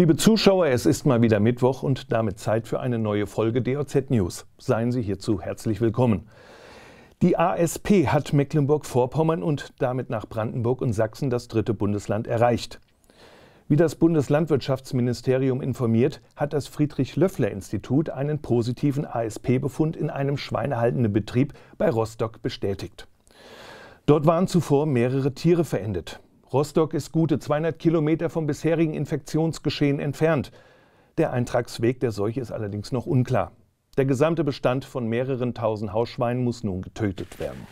Liebe Zuschauer, es ist mal wieder Mittwoch und damit Zeit für eine neue Folge DOZ News. Seien Sie hierzu herzlich willkommen. Die ASP hat Mecklenburg-Vorpommern und damit nach Brandenburg und Sachsen das dritte Bundesland erreicht. Wie das Bundeslandwirtschaftsministerium informiert, hat das Friedrich-Löffler-Institut einen positiven ASP-Befund in einem schweinehaltenden Betrieb bei Rostock bestätigt. Dort waren zuvor mehrere Tiere verendet. Rostock ist gute 200 Kilometer vom bisherigen Infektionsgeschehen entfernt. Der Eintragsweg der Seuche ist allerdings noch unklar. Der gesamte Bestand von mehreren tausend Hausschweinen muss nun getötet werden.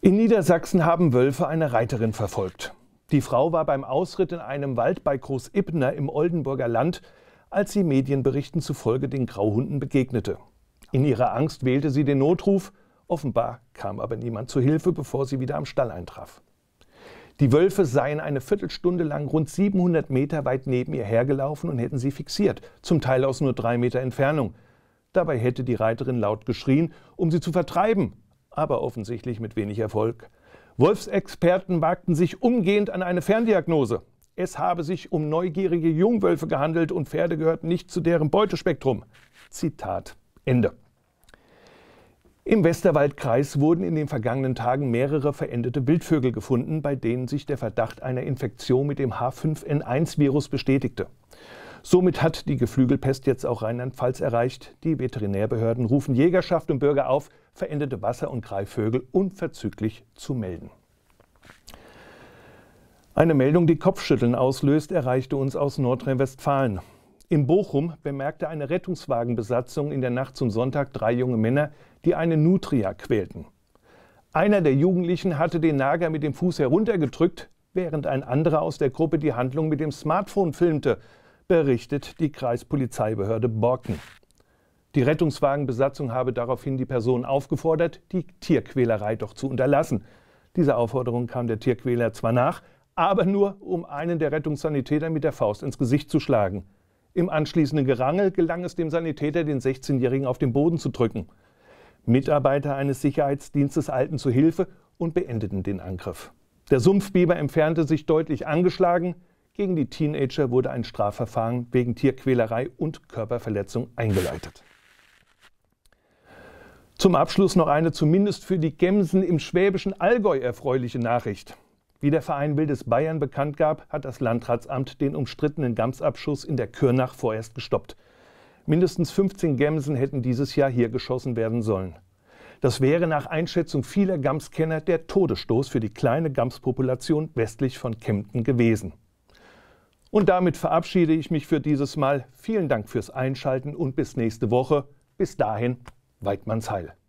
In Niedersachsen haben Wölfe eine Reiterin verfolgt. Die Frau war beim Ausritt in einem Wald bei Groß-Ibner im Oldenburger Land, als sie Medienberichten zufolge den Grauhunden begegnete. In ihrer Angst wählte sie den Notruf, offenbar kam aber niemand zu Hilfe, bevor sie wieder am Stall eintraf. Die Wölfe seien eine Viertelstunde lang rund 700 Meter weit neben ihr hergelaufen und hätten sie fixiert, zum Teil aus nur drei Meter Entfernung. Dabei hätte die Reiterin laut geschrien, um sie zu vertreiben, aber offensichtlich mit wenig Erfolg. Wolfsexperten wagten sich umgehend an eine Ferndiagnose. Es habe sich um neugierige Jungwölfe gehandelt und Pferde gehörten nicht zu deren Beutespektrum. Zitat Ende. Im Westerwaldkreis wurden in den vergangenen Tagen mehrere verendete Wildvögel gefunden, bei denen sich der Verdacht einer Infektion mit dem H5N1-Virus bestätigte. Somit hat die Geflügelpest jetzt auch Rheinland-Pfalz erreicht. Die Veterinärbehörden rufen Jägerschaft und Bürger auf, verendete Wasser- und Greifvögel unverzüglich zu melden. Eine Meldung, die Kopfschütteln auslöst, erreichte uns aus Nordrhein-Westfalen. In Bochum bemerkte eine Rettungswagenbesatzung in der Nacht zum Sonntag drei junge Männer, die eine Nutria quälten. Einer der Jugendlichen hatte den Nager mit dem Fuß heruntergedrückt, während ein anderer aus der Gruppe die Handlung mit dem Smartphone filmte, berichtet die Kreispolizeibehörde Borken. Die Rettungswagenbesatzung habe daraufhin die Person aufgefordert, die Tierquälerei doch zu unterlassen. Dieser Aufforderung kam der Tierquäler zwar nach, aber nur, um einen der Rettungssanitäter mit der Faust ins Gesicht zu schlagen. Im anschließenden Gerangel gelang es dem Sanitäter, den 16-Jährigen auf den Boden zu drücken. Mitarbeiter eines Sicherheitsdienstes eilten zu Hilfe und beendeten den Angriff. Der Sumpfbiber entfernte sich deutlich angeschlagen. Gegen die Teenager wurde ein Strafverfahren wegen Tierquälerei und Körperverletzung eingeleitet. Zum Abschluss noch eine zumindest für die Gemsen im schwäbischen Allgäu erfreuliche Nachricht. Wie der Verein Wildes Bayern bekannt gab, hat das Landratsamt den umstrittenen Gamsabschuss in der Kürnach vorerst gestoppt. Mindestens 15 Gämsen hätten dieses Jahr hier geschossen werden sollen. Das wäre nach Einschätzung vieler Gamskenner der Todesstoß für die kleine Gamspopulation westlich von Kempten gewesen. Und damit verabschiede ich mich für dieses Mal. Vielen Dank fürs Einschalten und bis nächste Woche. Bis dahin, Weidmannsheil. Heil.